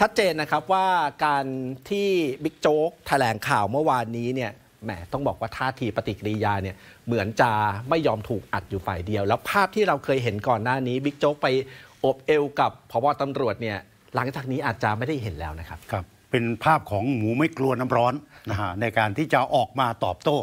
ชัดเจนนะครับว่าการที่บิ๊กโจ๊กแถลงข่าวเมื่อวานนี้เนี่ย แหมต้องบอกว่าท่าทีปฏิกิริยาเนี่ยเหมือนจะไม่ยอมถูกอัดอยู่ฝ่ายเดียว แล้วภาพที่เราเคยเห็นก่อนหน้านี้บิ๊กโจ๊กไปอบเอวกับพบตำรวจเนี่ยหลังจากนี้อาจจะไม่ได้เห็นแล้วนะครับครับ เป็นภาพของหมูไม่กลัวน้ำร้อนนะฮะในการที่จะออกมาตอบโต้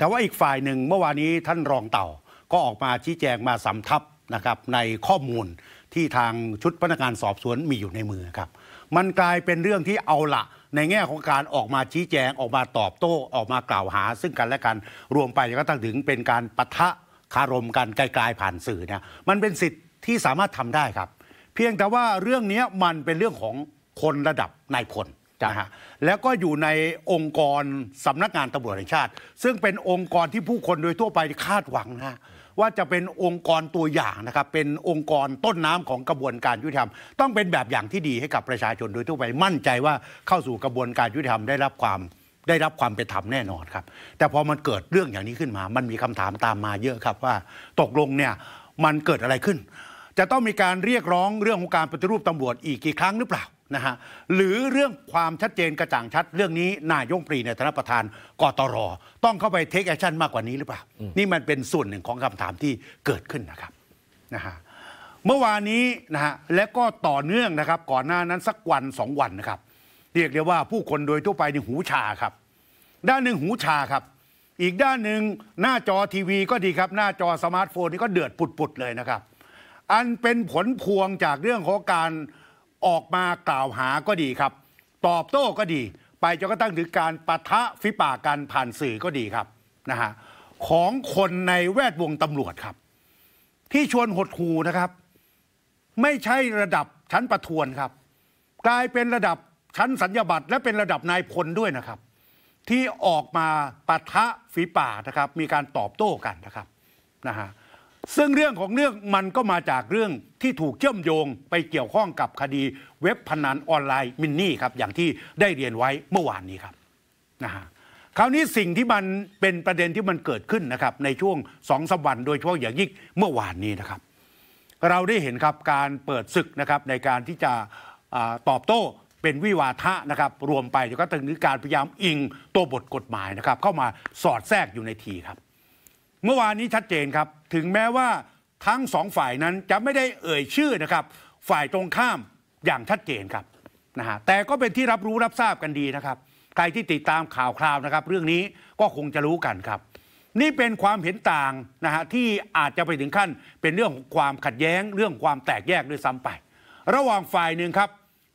แต่ว่าอีกฝ่ายหนึ่งเมื่อวานนี้ท่านรองเต่า ก็ออกมาชี้แจงมาสำทับนะครับในข้อมูลที่ทางชุดพนักงานสอบสวนมีอยู่ในมือครับมันกลายเป็นเรื่องที่เอาละในแง่ของการออกมาชี้แจงออกมาตอบโต้ออกมากล่าวหา ซึ่งกันและกันรวมไปก็ตั้งถึง เป็นการปะทะคารมกันไกลๆผ่านสื่อเนี่ย มันเป็นสิทธิ์ที่สามารถทำได้ครับเพียงแต่ว่าเรื่องนี้มันเป็นเรื่องของคนระดับนายพลนะฮะแล้วก็อยู่ในองค์กรสำนักงานตำรวจแห่งชาติ ซึ่งเป็นองค์กรที่ผู้คนโดยทั่วไปคาดหวังนะว่าจะเป็นองค์กรตัวอย่างนะครับเป็นองค์กรต้นน้ำของกระบวนการยุติธรรม ต้องเป็นแบบอย่างที่ดีให้กับประชาชนโดยทั่วไป มั่นใจว่าเข้าสู่กระบวนการยุติธรรมได้รับความได้รับความเป็นธรรมแน่นอนครับแต่พอมันเกิดเรื่องอย่างนี้ขึ้นมา มันมีคำถามตามมาเยอะครับว่า ตกลงเนี่ยมันเกิดอะไรขึ้น จะต้องมีการเรียกร้องเรื่องของการปฏิรูปตำรวจอีกกี่ครั้งหรือเปล่านะฮะหรือเรื่องความชัดเจนกระจ่างชัดเรื่องนี้นายงปรีในฐานะประธานกตรต้องเข้าไปเทคแอคชั่นมากกว่านี้หรือเปล่านี่มันเป็นส่วนหนึ่งของคำถามที่เกิดขึ้นนะครับนะฮะเมื่อวานนี้นะฮะและก็ต่อเนื่องนะครับก่อนหน้านั้นสักวันสองวันนะครับเรียกได้ว่าผู้คนโดยทั่วไปในหูชาครับ ด้านหนึ่งหูชาครับ อีกด้านหนึ่งหน้าจอทีวีก็ดีครับ หน้าจอสมาร์ทโฟนนี่ก็เดือดปุดๆเลยนะครับอันเป็นผลพวงจากเรื่องของการออกมากล่าวหาก็ดีครับ ตอบโต้ก็ดี ไปจนกระทั่งถึงการปะทะฟิปากันผ่านสื่อก็ดีครับนะฮะของคนในแวดวงตำรวจครับ ที่ชวนหดหูนะครับ ไม่ใช่ระดับชั้นประทวนครับ กลายเป็นระดับชั้นสัญญาบัตรและเป็นระดับนายพลด้วยนะครับ ที่ออกมาปะทะฝีป่านะครับ มีการตอบโต้กันนะครับนะฮะซึ่งเรื่องของเรื่องมันก็มาจากเรื่องที่ถูกเชื่อมโยงไปเกี่ยวข้องกับคดีเว็บพนันออนไลน์มินนี่ครับอย่างที่ได้เรียนไว้เมื่อวานนี้ครับนะฮะคราวนี้สิ่งที่มันเป็นประเด็นที่มันเกิดขึ้นนะครับในช่วงสองสัปดาห์โดยเฉพาะอย่างยิ่งเมื่อวานนี้นะครับ เราได้เห็นครับการเปิดศึกนะครับในการที่จะตอบโต้เป็นวิวาทะนะครับรวมไปแล้วก็ถึงการพยายามอิงตัวบทกฎหมายนะครับเข้ามาสอดแทรกอยู่ในทีครับเมื่อวานนี้ชัดเจนครับ ถึงแม้ว่าทั้งสองฝ่ายนั้นจะไม่ได้เอ่ยชื่อนะครับฝ่ายตรงข้ามอย่างชัดเจนครับนะฮะแต่ก็เป็นที่รับรู้รับทราบกันดีนะครับ ใครที่ติดตามข่าวคราวนะครับเรื่องนี้ก็คงจะรู้กันครับ นี่เป็นความเห็นต่างนะฮะที่อาจจะไปถึงขั้นเป็นเรื่องของความขัดแย้งเรื่องความแตกแยกด้วยซ้ำไป ระหว่างฝ่ายหนึ่งครับ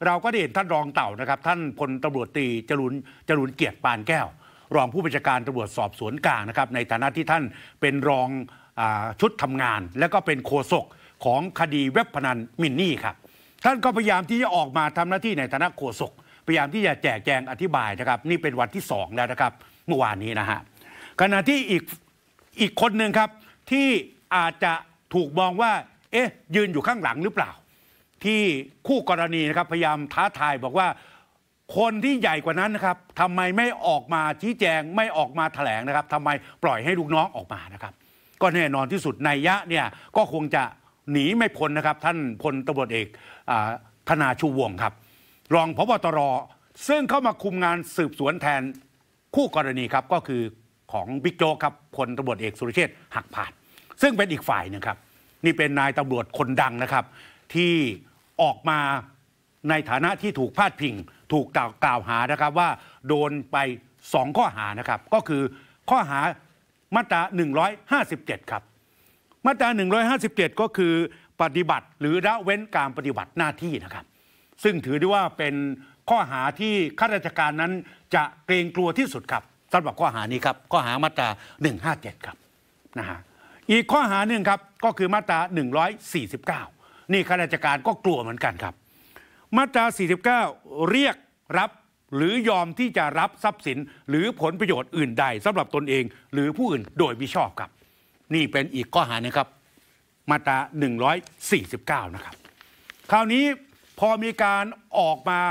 เราก็ได้เห็นท่านรองเต่านะครับท่านพลตำรวจตีจรุนจรุนเกียรติปานแก้วรองผู้บัญชาการตำรวจสอบสวนกลางนะครับในฐานะที่ท่านเป็นรองอชุดทำงาน และก็เป็นโฆษกของคดีเว็บพนันมินนี่ครับท่านก็พยายามที่จะออกมาทำหน้าที่ในฐานะโฆษกพยายามที่จะแจกแจงอธิบายนะครับนี่เป็นวันที่สองแล้วนะครับเมื่อวานนี้นะฮะขณะที่อีกอีกคนหนึ่งครับที่อาจจะถูกมองว่า เอ๊ยยืนอยู่ข้างหลังหรือเปล่า ที่คู่กรณีนะครับพยายามท้าทายบอกว่าคนที่ใหญ่กว่านั้นนะครับทำไมไม่ออกมาชี้แจง ไม่ออกมาแถลงนะครับทำไมปล่อยให้ลูกน้องออกมานะครับ ก็แน่นอนที่สุดนายะเนี่ยก็คงจะหนีไม่พ้นนะครับท่านพลตบเอกธนาชูวงครับรองพบตรซึ่งเข้ามาคุมงานสืบสวนแทนคู่กรณีครับก็คือของบิ๊กโจ๊กครับพลตบเอกสุรเชษหักผ่านซึ่งเป็นอีกฝ่ายนึงครับนี่เป็นนายตำรวจคนดังนะครับที่ออกมาในฐานะที่ถูกพาดพิงถูกกล่าวหานะครับว่าโดนไป 2 ข้อหานะครับก็คือข้อหามาตรา157ครับมาตรา 157 ก็คือปฏิบัติหรือละเว้นการปฏิบัติหน้าที่นะครับ ซึ่งถือได้ว่าเป็นข้อหาที่ข้าราชการนั้นจะเกรงกลัวที่สุดครับสำหรับข้อหานี้ครับข้อหามาตรา 157ครับนะฮะอีกข้อหาหนึ่งครับก็คือมาตรา 149นี่ข้าราชการก็กลัวเหมือนกันครับมาตรา49 เรียกรับหรือยอมที่จะรับทรัพย์สิน หรือผลประโยชน์อื่นใด สำหรับตนเองหรือผู้อื่นโดยมิชอบครับ นี่เป็นอีกข้อหานะครับมาตรา149 นะครับ คราวนี้พอมีการออกมา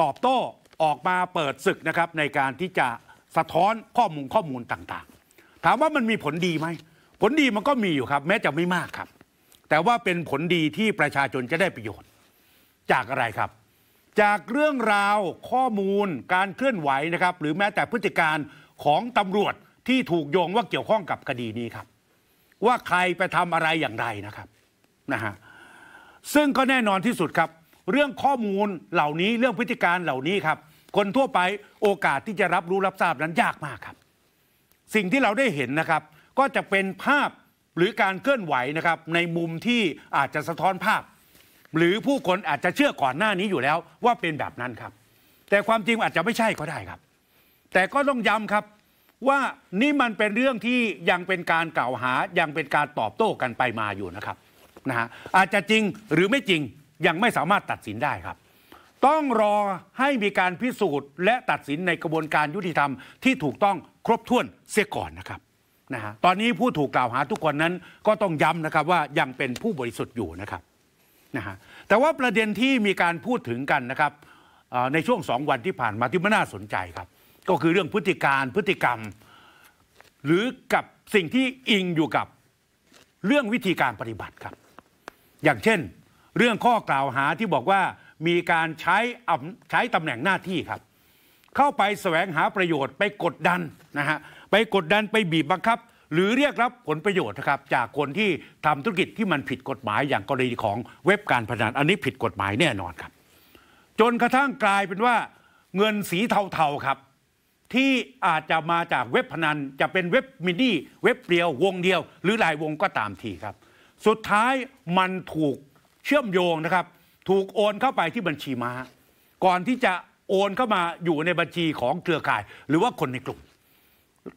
ตอบโต้ออกมาเปิดศึกนะครับในการที่จะสะท้อนข้อมูลข้อมูลต่างๆ ถามว่ามันมีผลดีไหม ผลดีมันก็มีอยู่ครับ แม้จะไม่มากครับ แต่ว่าเป็นผลดีที่ประชาชนจะได้ประโยชน์จากอะไรครับ จากเรื่องราวข้อมูล การเคลื่อนไหวนะครับหรือแม้แต่พฤติการของตำรวจที่ถูกโยงว่าเกี่ยวข้องกับคดีนี้ครับ ว่าใครไปทำอะไรอย่างไรนะครับนะฮะซึ่งก็แน่นอนที่สุดครับ เรื่องข้อมูลเหล่านี้เรื่องพฤติการเหล่านี้ครับ คนทั่วไปโอกาสที่จะรับรู้รับทราบนั้นยากมากครับ สิ่งที่เราได้เห็นนะครับ ก็จะเป็นภาพหรือการเคลื่อนไหวนะครับในมุมที่อาจจะสะท้อนภาพหรือผู้คนอาจจะเชื่อก่อนหน้านี้อยู่แล้วว่าเป็นแบบนั้นครับ แต่ความจริงอาจจะไม่ใช่ก็ได้ครับ แต่ก็ต้องย้ำครับว่านี่มันเป็นเรื่องที่ยังเป็นการกล่าวหายังเป็นการตอบโต้กันไปมาอยู่นะครับนะฮะอาจจะจริงหรือไม่จริงยังไม่สามารถตัดสินได้ครับ ต้องรอให้มีการพิสูจน์และตัดสินในกระบวนการยุติธรรมที่ถูกต้องครบถ้วนเสียก่อนนะครับนะฮะตอนนี้ผู้ถูกกล่าวหาทุกคนนั้นก็ต้องย้ำนะครับว่ายังเป็นผู้บริสุทธิ์อยู่นะครับนะฮะแต่ว่าประเด็นที่มีการพูดถึงกันนะครับในช่วงสองวันที่ผ่านมาที่ม่น่าสนใจครับ ก็คือเรื่องพฤติการพฤติกรรม หรือกับสิ่งที่อิงอยู่กับเรื่องวิธีการปฏิบัติครับอย่างเช่น เรื่องข้อกล่าวหาที่บอกว่ามีการใช้ใช้ตำแหน่งหน้าที่ครับ เข้าไปแสวงหาประโยชน์ไปกดดันนะฮะไปกดดันไปบีบบังคับหรือเรียกรับผลประโยชน์นะครับ จากคนที่ทำธุรกิจที่มันผิดกฎหมายอย่างกรณีของเว็บการพนันอันนี้ผิดกฎหมายแน่นอนครับจนกระทั่งกลายเป็นว่า เงินสีเทาๆครับ ที่อาจจะมาจากเว็บพนันจะเป็นเว็บมินิเว็บเดียววงเดียว หรือหลายวงก็ตามทีครับ สุดท้ายมันถูกเชื่อมโยงนะครับ ถูกโอนเข้าไปที่บัญชีมา้าก่อนที่จะโอนเข้ามาอยู่ในบัญชีของเครือข่าย หรือว่าคนในกลุ่ม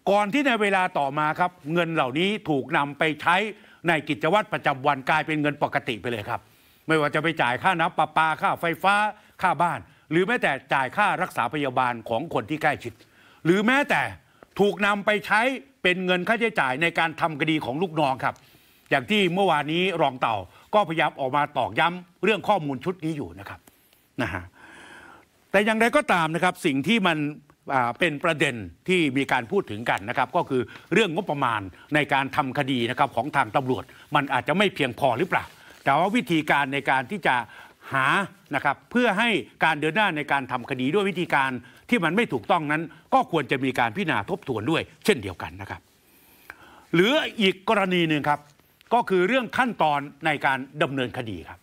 ก่อนที่ในเวลาต่อมาครับ เงินเหล่านี้ถูกนำไปใช้ในกิจวัตรประจำวันกลาย เป็นเงินปกติไปเลยครับ ไม่ว่าจะไปจ่ายค่าน้ำประปาค่าไฟฟ้าค่าบ้าน หรือแม้แต่จ่ายค่ารักษาพยาบาลของคนที่ใกล้ชิด หรือแม้แต่ถูกนำไปใช้เป็นเงินค่าใช้จ่ายในการทำคดีของลูกน้องครับ อย่างที่เมื่อวานนี้รองเต่าก็พยายามออกมาตอกย้ำเรื่องข้อมูลชุดนี้อยู่นะครับนะฮะแต่อย่างไรก็ตามนะครับสิ่งที่มันเป็นประเด็นที่มีการพูดถึงกันนะครับก็คือเรื่องงบประมาณในการทำคดีนะครับของทางตำรวจ มันอาจจะไม่เพียงพอหรือเปล่าแต่ว่าวิธีการในการที่จะหานะครับเพื่อให้การเดินหน้าในการทำคดีด้วยวิธีการที่มันไม่ถูกต้องนั้น ก็ควรจะมีการพิจารณาทบทวนด้วยเช่นเดียวกันนะครับ หรืออีกกรณีหนึ่งครับก็คือเรื่องขั้นตอนในการดำเนินคดีครับ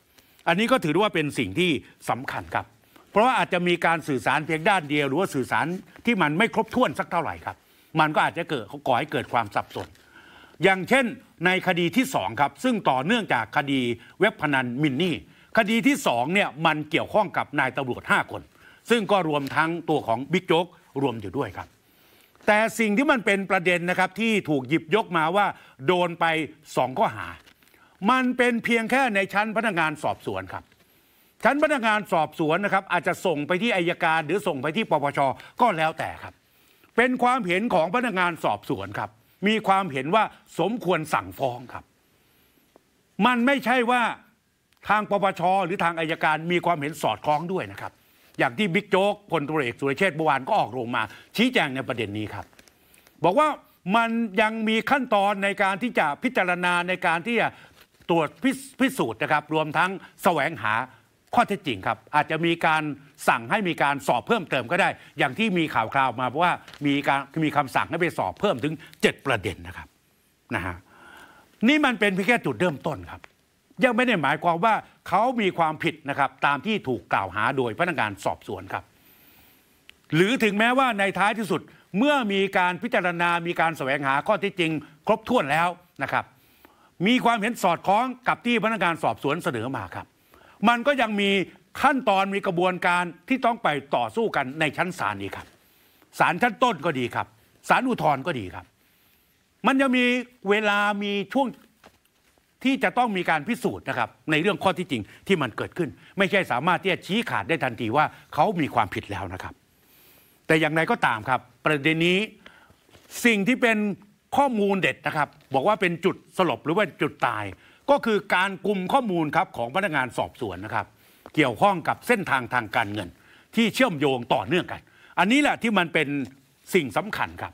อันนี้ก็ถือว่าเป็นสิ่งที่สำคัญครับเพราะว่าอาจจะมีการสื่อสารเพียงด้านเดียว หรือว่าสื่อสารที่มันไม่ครบถ้วนสักเท่าไหร่ครับ มันก็อาจจะเกิดก่อให้เกิดความสับสน อย่างเช่นในคดีที่2ครับซึ่งต่อเนื่องจากคดีเว็บพนันมินนี่คดีที่2เนี่ยมันเกี่ยวข้องกับนายตำรวจ5คน ซึ่งก็รวมทั้งตัวของบิ๊กโจ๊ก รวมอยู่ด้วยครับ แต่สิ่งที่มันเป็นประเด็นนะครับที่ถูกหยิบยกมาว่าโดนไป2ข้อหา มันเป็นเพียงแค่ในชั้นพนักงานสอบสวนครับชั้นพนักงานสอบสวนนะครับ อาจจะส่งไปที่อายการ หรือส่งไปที่ปปชก็แล้วแต่ครับ เป็นความเห็นของพนักงานสอบสวนครับ มีความเห็นว่าสมควรสั่งฟ้องครับ มันไม่ใช่ว่าทางปปชหรือทางอายการ มีความเห็นสอดคล้องด้วยนะครับ อย่างที่บิ๊กโจ๊กพลตุเอกสุรเชษฐ์บวานก็ออกโรงมา ชี้แจงในประเด็นนี้ครับ บอกว่ามันยังมีขั้นตอนในการที่จะพิจารณาในการที่จะตรวจพิสูจน์นะครับ รวมทั้งแสวงหาข้อเท็จจริงครับอาจจะมีการสั่งให้มีการสอบเพิ่มเติมก็ได้ อย่างที่มีข่าวคราวมา เพราะว่ามีการมีคำสั่งให้ไปสอบเพิ่มถึง 7 ประเด็นนะครับนะฮะนี่มันเป็นเพียงแค่จุดเริ่มต้นครับยังไม่ได้หมายความว่า เขามีความผิดนะครับตามที่ถูกกล่าวหาโดยพนักงานสอบสวนครับหรือถึงแม้ว่าในท้ายที่สุดเมื่อมีการพิจารณามีการแสวงหาข้อเท็จจริง ครบถ้วนแล้วนะครับมีความเห็นสอดคล้องกับที่พนักงานสอบสวนเสนอมาครับมันก็ยังมีขั้นตอนมีกระบวนการที่ต้องไปต่อสู้กันในชั้นศาลนี้ครับศาลชั้นต้นก็ดีครับศาลอุทธรณ์ก็ดีครับ มันยังมีเวลามีช่วงที่จะต้องมีการพิสูจน์นะครับ ในเรื่องข้อที่จริงที่มันเกิดขึ้น ไม่ใช่สามารถที่จะชี้ขาดได้ทันทีว่าเขามีความผิดแล้วนะครับ แต่อย่างไรก็ตามครับ ประเด็นนี้สิ่งที่เป็นข้อมูลเด็ดนะครับ บอกว่าเป็นจุดสลบหรือว่าจุดตายก็คือการกลุ่มข้อมูลครับของพนักงานสอบสวนนะครับ เกี่ยวข้องกับเส้นทางทางการเงิน ที่เชื่อมโยงต่อเนื่องกัน อันนี้แหละที่มันเป็นสิ่งสำคัญครับ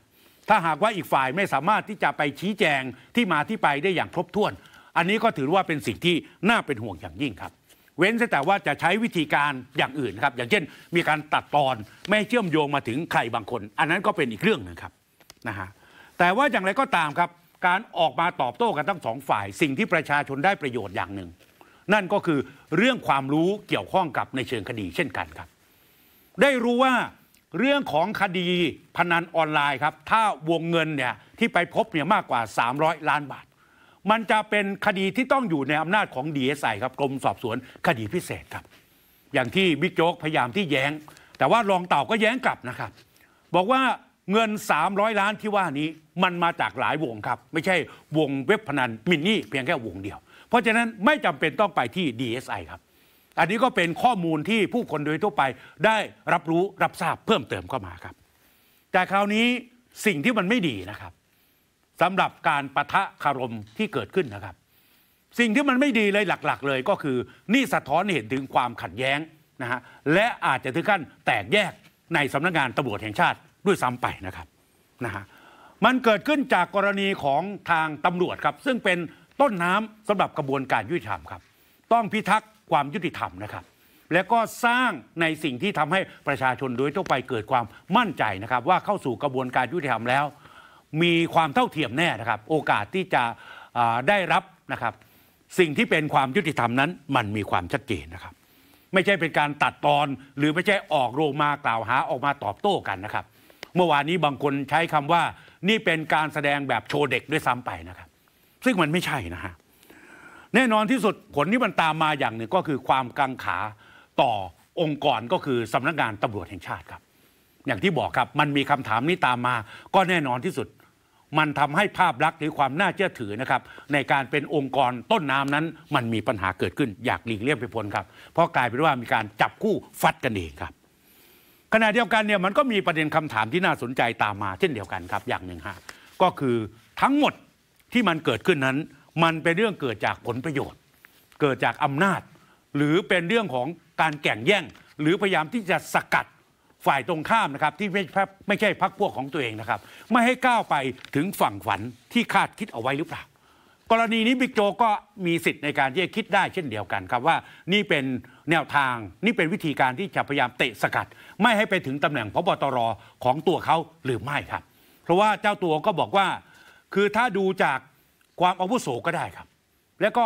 ถ้าหากว่าอีกฝ่ายไม่สามารถที่จะไปชี้แจงที่มาที่ไปได้อย่างครบถ้วน อันนี้ก็ถือว่าเป็นสิ่งที่น่าเป็นห่วงอย่างยิ่งครับ เว้นแต่ว่าจะใช้วิธีการอย่างอื่นครับอย่างเช่นมีการตัดตอนไม่เชื่อมโยงมาถึงใครบางคน อันนั้นก็เป็นอีกเรื่องนึงครับนะฮะแต่ว่าอย่างไรก็ตามครับการออกมาตอบโต้กันทั้งสองฝ่าย สิ่งที่ประชาชนได้ประโยชน์อย่างหนึ่งนั่นก็คือเรื่องความรู้เกี่ยวข้องกับในเชิงคดีเช่นกันครับ ได้รู้ว่าเรื่องของคดีพนันออนไลน์ครับ ถ้าวงเงินเนี่ยที่ไปพบเนี่ยมากกว่า 300 ล้านบาท มันจะเป็นคดีที่ต้องอยู่ในอำนาจของดีเอสไอครับกรมสอบสวนคดีพิเศษครับ อย่างที่บิ๊กโจ๊กพยายามที่แย้ง แต่ว่ารองเต่าก็แย้งกลับนะครับ บอกว่าเงิน 300 ล้านที่ว่านี้มันมาจากหลายวงครับ ไม่ใช่วงเว็บพนันมินนี่เพียงแค่วงเดียว เพราะฉะนั้นไม่จำเป็นต้องไปที่ DSI ครับอันนี้ก็เป็นข้อมูลที่ผู้คนโดยทั่วไปได้รับรู้รับทราบเพิ่มเติมเข้ามาครับแต่คราวนี้สิ่งที่มันไม่ดีนะครับสำหรับการประทะคารมที่เกิดขึ้นนะครับ สิ่งที่มันไม่ดีเลยหลักๆเลยก็คือนี่สะท้อนเห็นถึงความขัดแย้งนะฮะและอาจจะถึงขั้นแตกแยกในสำนักงงานตำรวจแห่งชาติด้วยซ้ำไปนะครับนะฮะมันเกิดขึ้นจากกรณีของทางตำรวจครับซึ่งเป็นต้นน้ำสำหรับกระบวนการยุติธรรมครับ ต้องพิทักษ์ความยุติธรรมนะครับ แล้วก็สร้างในสิ่งที่ทำให้ประชาชนโดยทั่วไปเกิดความมั่นใจนะครับ ว่าเข้าสู่กระบวนการยุติธรรมแล้ว มีความเท่าเทียมแน่นะครับ โอกาสที่จะได้รับนะครับ สิ่งที่เป็นความยุติธรรมนั้นมันมีความชัดเจนนะครับ ไม่ใช่เป็นการตัดตอนหรือไม่ใช่ออกโรงมากล่าวหาออกมาตอบโต้กันนะครับเมื่อวานนี้บางคนใช้คำว่านี่เป็นการแสดงแบบโชว์เด็กด้วยซ้ำไปนะครับ ซึ่งมันไม่ใช่นะฮะแน่นอนที่สุดผลที่มันตามมาอย่างหนึ่งก็คือความกังขาต่อองค์กรก็คือสำนักงานตำรวจแห่งชาติครับ อย่างที่บอกครับมันมีคำถามนี้ตามมา ก็แน่นอนที่สุดมันทำให้ภาพลักษณ์หรือความน่าเชื่อถือนะครับในการเป็นองค์กรต้นน้ำนั้น มันมีปัญหาเกิดขึ้นอยากหลีกเลี่ยงไปพ้นครับ เพราะกลายเป็นว่ามีการจับคู่ฟัดกันเองครับขณะเดียวกันเนี่ยมันก็มีประเด็นคำถามที่น่าสนใจตามมา เช่นเดียวกันครับอย่างหนึ่งฮะก็คือทั้งหมดที่มันเกิดขึ้นนั้น มันเป็นเรื่องเกิดจากผลประโยชน์ เกิดจากอำนาจ หรือเป็นเรื่องของการแข่งแย่ง หรือพยายามที่จะสกัดฝ่ายตรงข้ามนะครับที่ไม่ไม่ใช่พักพวกของตัวเองนะครับ ไม่ให้ก้าวไปถึงฝั่งฝันที่คาดคิดเอาไว้หรือเปล่ากรณีนี้บิ๊กโจก็มีสิทธิ์ในการที่จะคิดได้เช่นเดียวกันครับว่านี่เป็นแนวทางนี่เป็นวิธีการที่จะพยายามเตะสกัด ไม่ให้ไปถึงตำแหน่งพบตรของตัวเขาหรือไม่ครับ เพราะว่าเจ้าตัวก็บอกว่าคือถ้าดูจากความอาวุโสก็ได้ครับ แล้วก็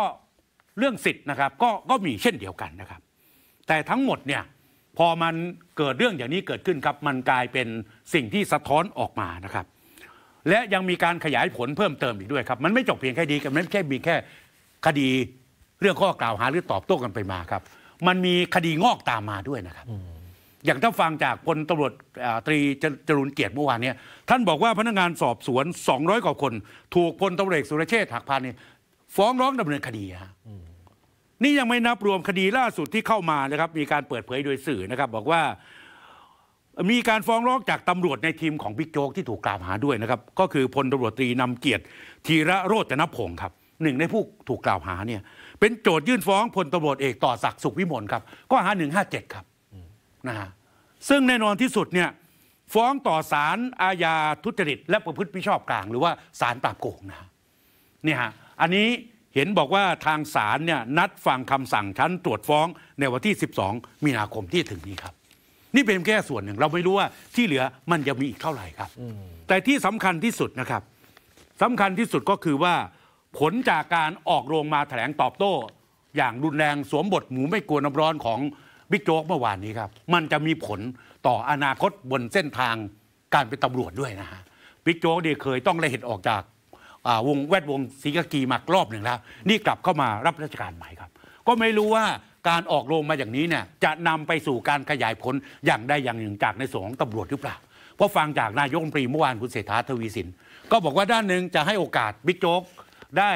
เรื่องสิทธิ์นะครับก็ก็มีเช่นเดียวกันนะครับ แต่ทั้งหมดเนี่ยพอมันเกิดเรื่องอย่างนี้เกิดขึ้นครับมันกลายเป็นสิ่งที่สะท้อนออกมานะครับ และยังมีการขยายผลเพิ่มเติมอีกด้วยครับมันไม่จบเพียงแค่ดีกันไม่แค่มีแค่คดีเรื่องข้อกล่าวหาหรือตอบโต้กันไปมาครับมันมีคดีงอกตามมาด้วยนะครับ อย่างถ้าฟังจากพลตำรวจตรีจรุนเกียรติเมื่อวานเนี่ยท่านบอกว่าพนักงานสอบสวน 200 กว่าคน ถูกพลตำรวจสุรเชษฐ์หักพานเนี่ยฟ้องร้องดำเนินคดีฮะนี่ยังไม่นับรวมคดีล่าสุดที่เข้ามานะครับ มีการเปิดเผยโดยสื่อนะครับบอกว่ามีการฟ้องร้องจากตำรวจในทีมของบิ๊กโจ๊กที่ถูกกล่าวหาด้วยนะครับ ก็คือพลตำรวจตรีนำเกียรติธีระโรจนพงศ์ครับหนึ่งในผู้ถูกกล่าวหาเนี่ยเป็นโจทยื่นฟ้องพลตำรวจเอกต่อศักดิ์สุขวิมลครับ ก็หาหนึ่งห้าเจ็ดครับนะฮะซึ่งแน่นอนที่สุดเนี่ยฟ้องต่อศาลอาญาทุจริตและประพฤติมิชอบกลาง หรือว่าศาลปราบโกงนะเนี่ยฮะอันนี้เห็นบอกว่าทางศาลเนี่ยนัดฟังคำสั่งชั้นตรวจฟ้องในวันที่ 12 มีนาคมที่ถึงนี้ครับ นี่เป็นแค่ส่วนหนึ่งเราไม่รู้ว่าที่เหลือมันจะมีอีกเท่าไหร่ครับแต่ที่สำคัญที่สุดนะครับสำคัญที่สุดก็คือว่าผลจากการออกโรงมาแถลงตอบโต้ อย่างรุนแรงสวมบทหมูไม่กลัวน้ำร้อนของบิ๊กโจ๊กเมื่อวานนี้ครับมันจะมีผลต่ออนาคตบนเส้นทางการเป็นตำรวจด้วยนะฮะบิ๊กโจ๊กเดี๋ยเคยต้องละเหตุออกจากวงแวดวงศรีกากีมากรอบหนึ่งแล้วนี่กลับเข้ามารับราชการใหม่ครับ ก็ไม่รู้ว่าการออกโรงมาอย่างนี้เนี่ยจะนำไปสู่การขยายผลอย่างใดอย่างหนึ่งจากในส่วนของตำรวจหรือเปล่าเพราะฟังจากนายกรัฐมนตรีเมื่อวานคุณเศรษฐาทวีสินก็บอกว่าด้านหนึ่งจะให้โอกาสบิ๊กโจ๊กได้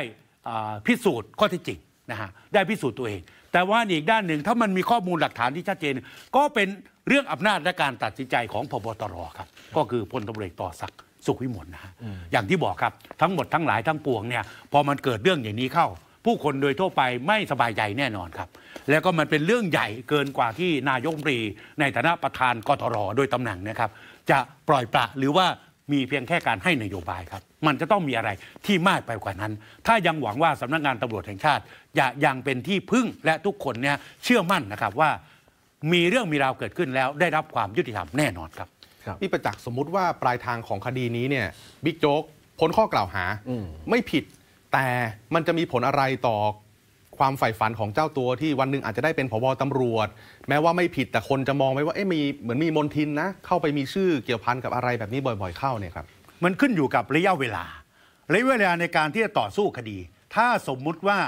พิสูจน์ข้อเท็จจริงนะฮะได้พิสูจน์ตัวเอง แต่ว่าอีกด้านหนึ่งถ้ามันมีข้อมูลหลักฐานที่ชัดเจน ก็เป็นเรื่องอำนาจและการตัดสินใจของพบตรครับก็คือพลตำรวจต่อสักสุขวิมลนะฮะอย่างที่บอกครับ ทั้งหมดทั้งหลายทั้งปวงเนี่ย พอมันเกิดเรื่องอย่างนี้เข้า ผู้คนโดยทั่วไปไม่สบายใจแน่นอนครับ แล้วก็มันเป็นเรื่องใหญ่เกินกว่าที่นายกรีในฐานะประธานกทรโดยตำแหน่งนะครับ จะปล่อยปละหรือว่ามีเพียงแค่การให้นโยบายครับ มันจะต้องมีอะไรที่มากไปกว่านั้น ถ้ายังหวังว่าสำนักงานตำรวจแห่งชาติจะยังเป็นที่พึ่งและทุกคนเนี่ย เชื่อมั่นนะครับว่า มีเรื่องมีราวเกิดขึ้นแล้ว ได้รับความยุติธรรมแน่นอนครับพี่ประจักษ์สมมุติว่าปลายทางของคดีนี้เนี่ยบิ๊กโจ๊กพ้นข้อกล่าวหา ไม่ผิดแต่มันจะมีผลอะไรต่อความใฝ่ฝันของเจ้าตัวที่วันหนึ่งอาจจะได้เป็นผบตำรวจ แม้ว่าไม่ผิดแต่คนจะมองไว้ว่าเอ๊ะมีเหมือนมีมนทินนะ เข้าไปมีชื่อเกี่ยวพันกับอะไรแบบนี้บ่อย ๆ เข้าเนี่ยครับ มันขึ้นอยู่กับระยะเวลาระยะเวลาในการที่จะต่อสู้คดี ถ้าสมมุติว่า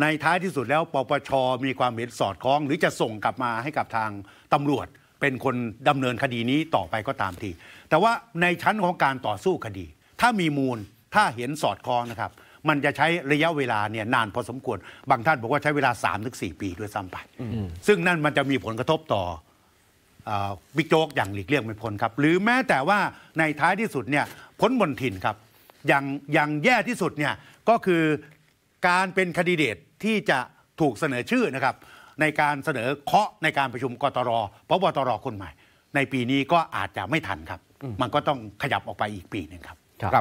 ในท้ายที่สุดแล้วปปชมีความเห็นสอดคล้อง หรือจะส่งกลับมาให้กับทางตำรวจเป็นคนดำเนินคดีนี้ต่อไปก็ตามทีแต่ว่าในชั้นของการต่อสู้คดี ถ้ามีมูลถ้าเห็นสอดคล้องนะครับมันจะใช้ระยะเวลาเนี่ยนานพอสมควร บางท่านบอกว่าใช้เวลา3าถึงสปีด้วยซ้ำไปซึ่งนั่นมันจะมีผลกระทบต่อบิกโจกอย่างหลีกเลี่ยงไม่พ้นครับหรือแม้แต่ว่าในท้ายที่สุดเนี่ยพ้นบนถิ่นครับ อย่างอย่างแย่ที่สุดเนี่ยก็คือการเป็นคดีเดตที่จะถูกเสนอชื่อนะครับ ในการเสนอเคาะในการประชุมกตรพบตรคนใหม่ ในปีนี้ก็อาจจะไม่ทันครับ มันก็ต้องขยับออกไปอีกปีหนึ่งครับครับ